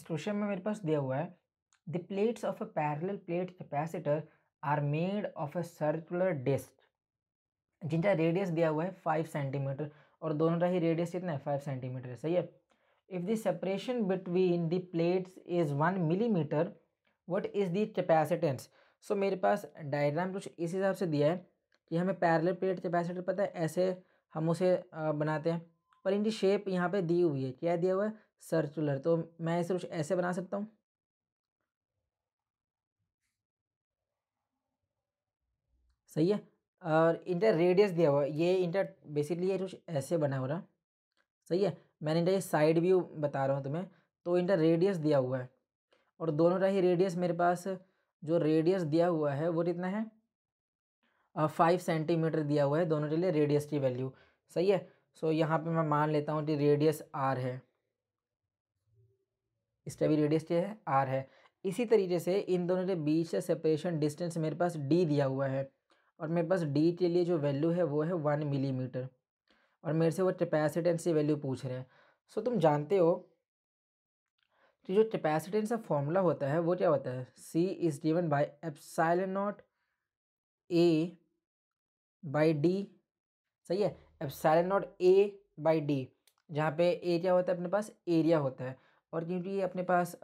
इस क्वेश्चन में मेरे पास दिया हुआ है the plates of a parallel plate capacitor are made of a circular disc जिनका रेडियस दिया हुआ है फाइव सेंटीमीटर और दोनों का ही रेडियस कितना है फाइव सेंटीमीटर सही है if the separation between the plates is one millimetre what is the capacitance so मेरे पास डायग्राम कुछ इस हिसाब से दिया है कि हमें पैरेलल प्लेट कैपेसिटर पता है ऐसे हम उसे बनाते हैं और इनकी शेप यहाँ पे दी हुई है क्या दिया हुआ है सर्कुलर तो मैं इसे कुछ ऐसे बना सकता हूँ सही है और इनका रेडियस दिया हुआ है ये इनका बेसिकली ये कुछ ऐसे बना हो रहा सही है मैंने इनका ये साइड व्यू बता रहा हूँ तुम्हें तो इनका रेडियस दिया हुआ है और दोनों का ही रेडियस मेरे पास जो रेडियस दिया हुआ है वो कितना है फाइव सेंटीमीटर दिया हुआ है दोनों के लिए रेडियस की वैल्यू सही है सो so, यहाँ पे मैं मान लेता हूँ कि रेडियस आर है इसका भी रेडियस क्या है आर है इसी तरीके से इन दोनों के बीच से सेपरेशन डिस्टेंस मेरे पास डी दिया हुआ है और मेरे पास डी के लिए जो वैल्यू है वो है वन मिलीमीटर और मेरे से वो कैपेसिटेंस की वैल्यू पूछ रहे हैं सो so, तुम जानते हो कि जो कैपेसिटेंस का फॉर्मूला होता है वो क्या होता है C is given by epsilon naught A by D सही है F epsilon naught A by D जहाँ पे एरिया होता है अपने पास एरिया होता है और क्योंकि ये अपने पास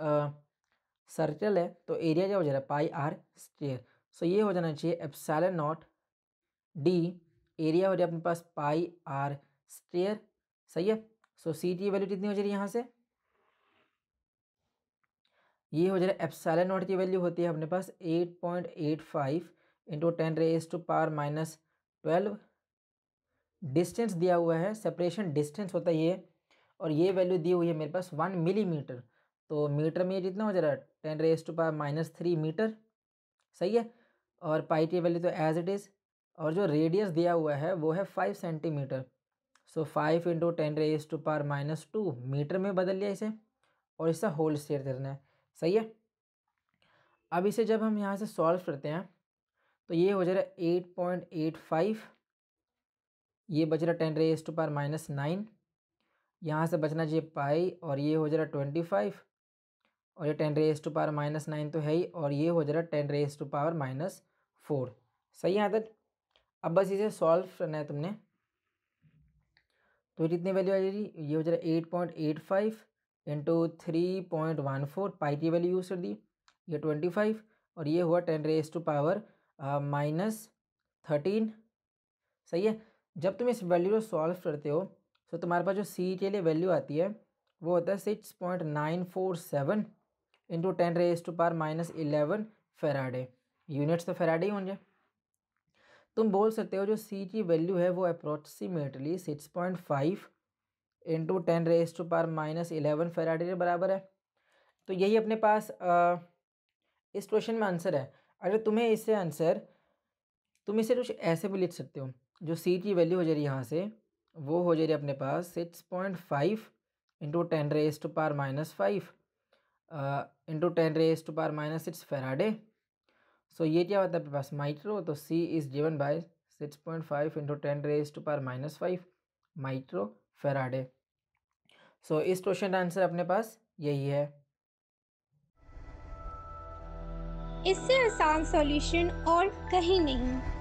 सर्कल है तो एरिया क्या हो जा पाई आर स्टेयर सो ये हो जाना चाहिए F epsilon naught D area हो जाए अपने पास पाई आर स्टेयर सही है सो सी की वैल्यू कितनी हो जा रही है यहाँ से ये हो जा रहा है एप्साइलन नॉट की वैल्यू होती है अपने पास eight point eight five into ten raise to power minus twelve distance दिया हुआ है सेपरेशन डिस्टेंस होता है ये और ये वैल्यू दी हुई है मेरे पास वन मिलीमीटर तो मीटर में जितना हो जा रहा है ten raise to power minus three metre सही है और पाई की वैल्यू तो एज इट इज़ और जो रेडियस दिया हुआ है वो है five centimetre so five into ten raise to power minus two metre में बदल लिया इसे और इसका होल स्टेयर करना है सही है अब इसे जब हम यहाँ से सॉल्व करते हैं तो ये हो जा रहा है एट पॉइंट एट फाइव ये बच रहा ten raise to power minus nine यहाँ से बचना चाहिए पाई और ये हो जा रहा ट्वेंटी फाइव और ये ten raise to power minus nine तो है ही और ये हो जा रहा ten raise to power minus four सही यहाँ तक अब बस इसे सॉल्व करना है तुमने तो कितनी वैल्यू आ जाएगी ये हो जा रहा eight point eight five into three point one four pi की वैल्यू यूज़ कर दी ये ट्वेंटी फाइव और ये हुआ ten raise to power minus thirteen सही है जब तुम इस वैल्यू को सॉल्व करते हो तो तुम्हारे पास जो सी के लिए वैल्यू आती है वो होता है six point nine four seven into ten raise to power minus eleven Faraday units तो फेराडे ही होंगे तुम बोल सकते हो जो सी की वैल्यू है वो approximately six point five into ten raise to power minus eleven Faraday के बराबर है तो यही अपने पास आ, इस क्वेश्चन में आंसर है अगर तुम्हें इससे आंसर तुम इसे कुछ ऐसे भी लिख सकते हो जो सी की वैल्यू हो जा रही है यहाँ से वो हो जा रही है अपने पास six point five into ten raise to power minus five into ten raise to power minus six Faraday so ये क्या होता है अपने पास माइक्रो तो C is given by six point five into ten raise to power minus five micro Faraday so इस question का answer अपने पास यही है इससे आसान सॉल्यूशन और कहीं नहीं